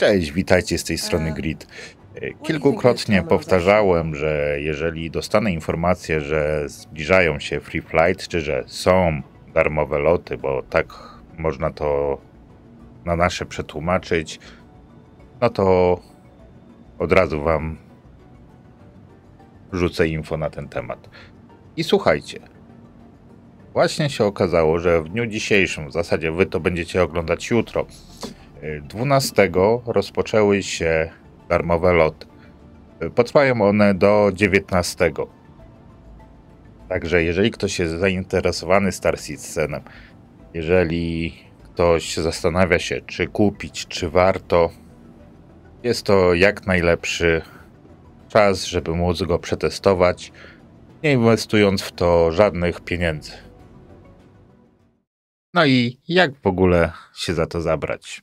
Cześć, witajcie z tej e, strony Grid. Kilkukrotnie powtarzałem, że jeżeli dostanę informację, że zbliżają się free flight, czy że są darmowe loty, bo tak można to na nasze przetłumaczyć, no to od razu wam rzucę info na ten temat. I słuchajcie, właśnie się okazało, że w dniu dzisiejszym, w zasadzie wy to będziecie oglądać jutro, 12 rozpoczęły się darmowe loty. Potrwają one do 19. Także jeżeli ktoś jest zainteresowany Star Citizenem, jeżeli ktoś zastanawia się, czy kupić, czy warto, jest to jak najlepszy czas, żeby móc go przetestować, nie inwestując w to żadnych pieniędzy. No i jak w ogóle się za to zabrać?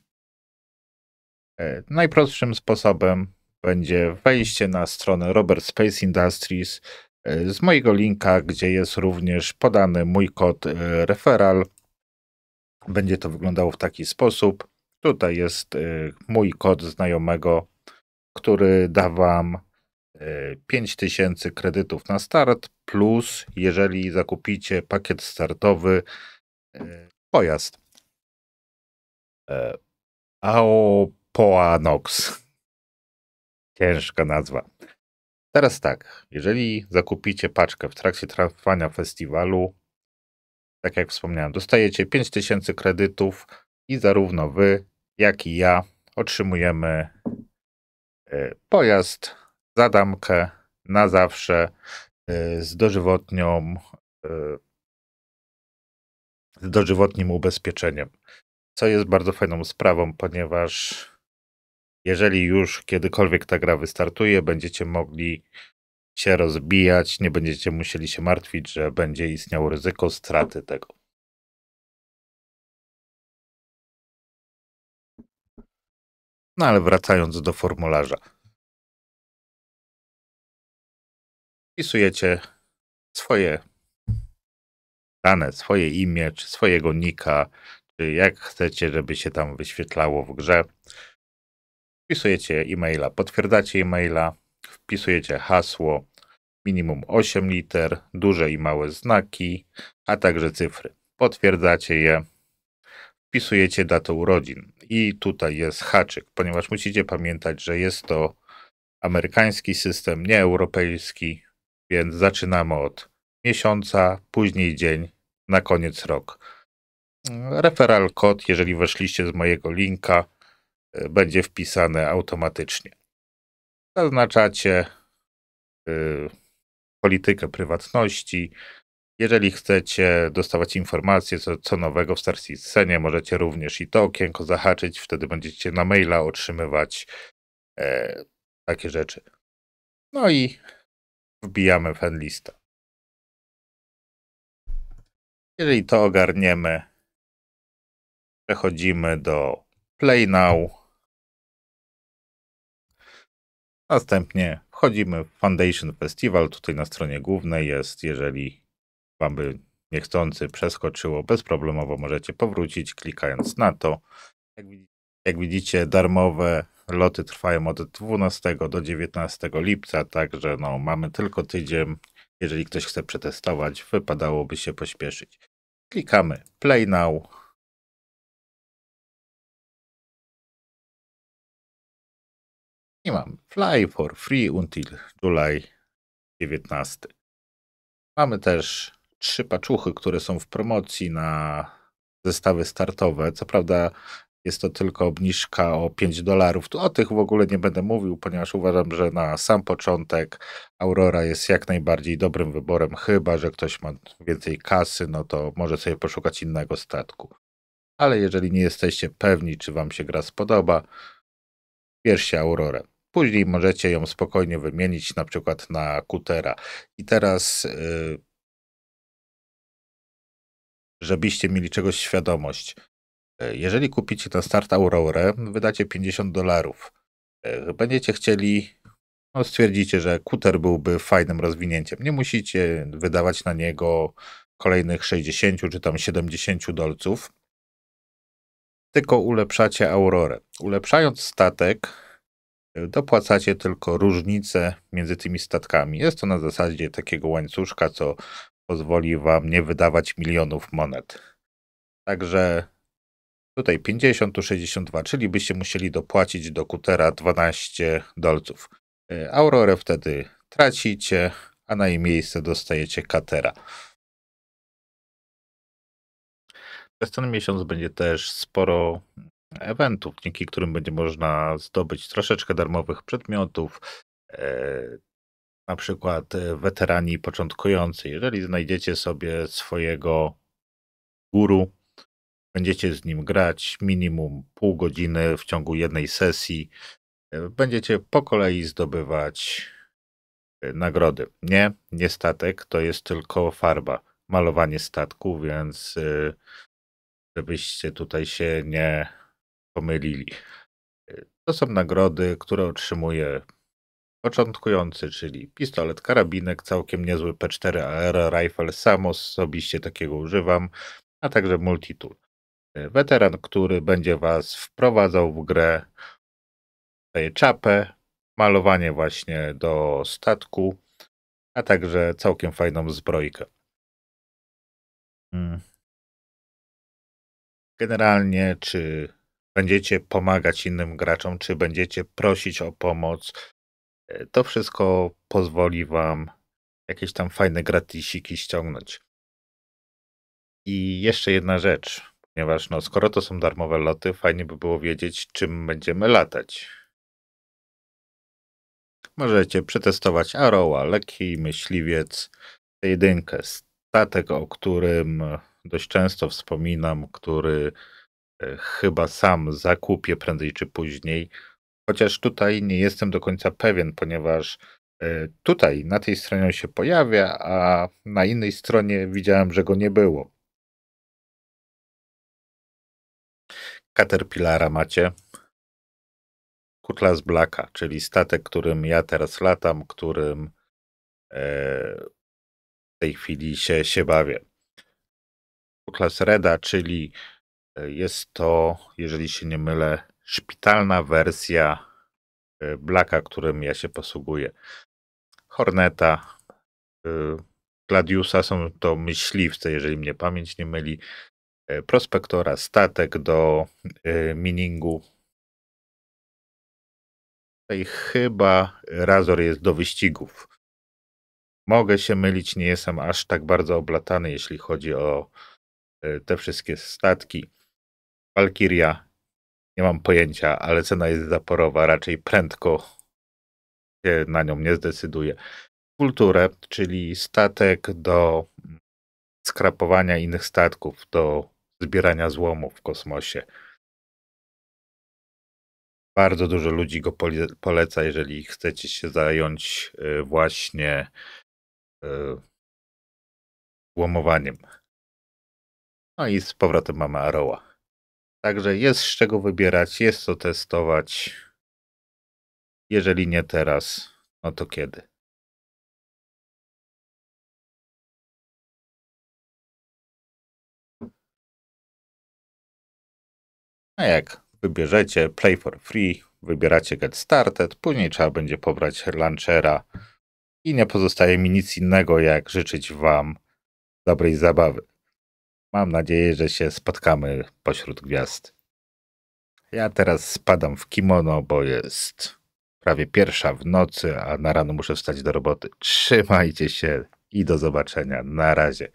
E, najprostszym sposobem będzie wejście na stronę Robert Space Industries e, z mojego linka, gdzie jest również podany mój kod e, referral. Będzie to wyglądało w taki sposób. Tutaj jest mój kod znajomego, który da Wam 5000 kredytów na start, plus jeżeli zakupicie pakiet startowy, pojazd. A o Poanox. Ciężka nazwa. Teraz tak, jeżeli zakupicie paczkę w trakcie trwania festiwalu, tak jak wspomniałem, dostajecie 5000 kredytów i zarówno wy, jak i ja otrzymujemy e, pojazd za damkę na zawsze e, z dożywotnią e, z dożywotnim ubezpieczeniem, co jest bardzo fajną sprawą, ponieważ jeżeli już kiedykolwiek ta gra wystartuje, będziecie mogli się rozbijać, nie będziecie musieli się martwić, że będzie istniało ryzyko straty tego. No ale wracając do formularza. Wpisujecie swoje dane, swoje imię, czy swojego nika, czy jak chcecie, żeby się tam wyświetlało w grze wpisujecie e-maila, potwierdzacie e-maila, wpisujecie hasło minimum 8 liter, duże i małe znaki, a także cyfry. Potwierdzacie je, wpisujecie datę urodzin. I tutaj jest haczyk, ponieważ musicie pamiętać, że jest to amerykański system, nie europejski, więc zaczynamy od miesiąca, później dzień, na koniec rok. Referral kod, jeżeli weszliście z mojego linka, E, będzie wpisane automatycznie. Zaznaczacie e, politykę prywatności. Jeżeli chcecie dostawać informacje co, co nowego w Star scenie, możecie również i to okienko zahaczyć, wtedy będziecie na maila otrzymywać e, takie rzeczy. No i wbijamy listę. Jeżeli to ogarniemy, przechodzimy do Play Now. Następnie wchodzimy w Foundation Festival. Tutaj na stronie głównej jest, jeżeli wam by niechcący przeskoczyło, bezproblemowo możecie powrócić klikając na to. Jak widzicie, jak widzicie darmowe loty trwają od 12 do 19 lipca, także no, mamy tylko tydzień. Jeżeli ktoś chce przetestować, wypadałoby się pośpieszyć. Klikamy Play Now. mam. Fly for free until July 19. Mamy też trzy paczuchy, które są w promocji na zestawy startowe. Co prawda jest to tylko obniżka o 5 dolarów. Tu O tych w ogóle nie będę mówił, ponieważ uważam, że na sam początek Aurora jest jak najbardziej dobrym wyborem, chyba że ktoś ma więcej kasy, no to może sobie poszukać innego statku. Ale jeżeli nie jesteście pewni, czy Wam się gra spodoba, bierzcie Aurorę. Później możecie ją spokojnie wymienić na przykład na kutera. I teraz, y, żebyście mieli czegoś świadomość, e, jeżeli kupicie ten start Aurorę, wydacie 50 dolarów. E, będziecie chcieli, no stwierdzicie, że kuter byłby fajnym rozwinięciem. Nie musicie wydawać na niego kolejnych 60 czy tam 70 dolców, tylko ulepszacie Aurorę. Ulepszając statek, Dopłacacie tylko różnicę między tymi statkami. Jest to na zasadzie takiego łańcuszka, co pozwoli wam nie wydawać milionów monet. Także tutaj 50, tu 62, czyli byście musieli dopłacić do kutera 12 dolców. E, Aurorę wtedy tracicie, a na jej miejsce dostajecie katera. Przez ten miesiąc będzie też sporo eventów, dzięki którym będzie można zdobyć troszeczkę darmowych przedmiotów, e, na przykład e, weterani początkujący. Jeżeli znajdziecie sobie swojego guru, będziecie z nim grać minimum pół godziny w ciągu jednej sesji, e, będziecie po kolei zdobywać nagrody. Nie, nie statek, to jest tylko farba, malowanie statku, więc żebyście tutaj się nie pomylili. To są nagrody, które otrzymuje początkujący, czyli pistolet, karabinek, całkiem niezły P4 AR, rifle, sam osobiście takiego używam, a także multitool. Weteran, który będzie Was wprowadzał w grę, daje czapę, malowanie właśnie do statku, a także całkiem fajną zbrojkę. Hmm. Generalnie, czy będziecie pomagać innym graczom, czy będziecie prosić o pomoc, e, to wszystko pozwoli wam jakieś tam fajne gratisiki ściągnąć. I jeszcze jedna rzecz, ponieważ no, skoro to są darmowe loty, fajnie by było wiedzieć, czym będziemy latać. Możecie przetestować Aroła, lekki myśliwiec, jedynkę, statek, o którym dość często wspominam, który E, chyba sam zakupię prędzej czy później. Chociaż tutaj nie jestem do końca pewien, ponieważ e, tutaj na tej stronie się pojawia, a na innej stronie widziałem, że go nie było. Caterpillara macie. Kutlas Blacka, czyli statek, którym ja teraz latam, którym e, w tej chwili się, się bawię. Kutlas Reda, czyli jest to, jeżeli się nie mylę, szpitalna wersja e, Blaka, którym ja się posługuję. Horneta, e, Gladiusa są to myśliwce, jeżeli mnie pamięć nie myli. E, prospektora, statek do miningu. Tutaj chyba Razor jest do wyścigów. Mogę się mylić, nie jestem aż tak bardzo oblatany, jeśli chodzi o te wszystkie statki. Walkiria. Nie mam pojęcia, ale cena jest zaporowa. Raczej prędko się na nią nie zdecyduje. Kulturę, czyli statek do skrapowania innych statków, do zbierania złomu w kosmosie. Bardzo dużo ludzi go poleca, jeżeli chcecie się zająć y, właśnie y, łomowaniem. No i z powrotem mamy Aroła. Także jest z czego wybierać, jest co testować. Jeżeli nie teraz, no to kiedy? A jak wybierzecie Play for Free, wybieracie Get Started, później trzeba będzie pobrać launchera i nie pozostaje mi nic innego jak życzyć Wam dobrej zabawy. Mam nadzieję, że się spotkamy pośród gwiazd. Ja teraz spadam w kimono, bo jest prawie pierwsza w nocy, a na rano muszę wstać do roboty. Trzymajcie się i do zobaczenia. Na razie.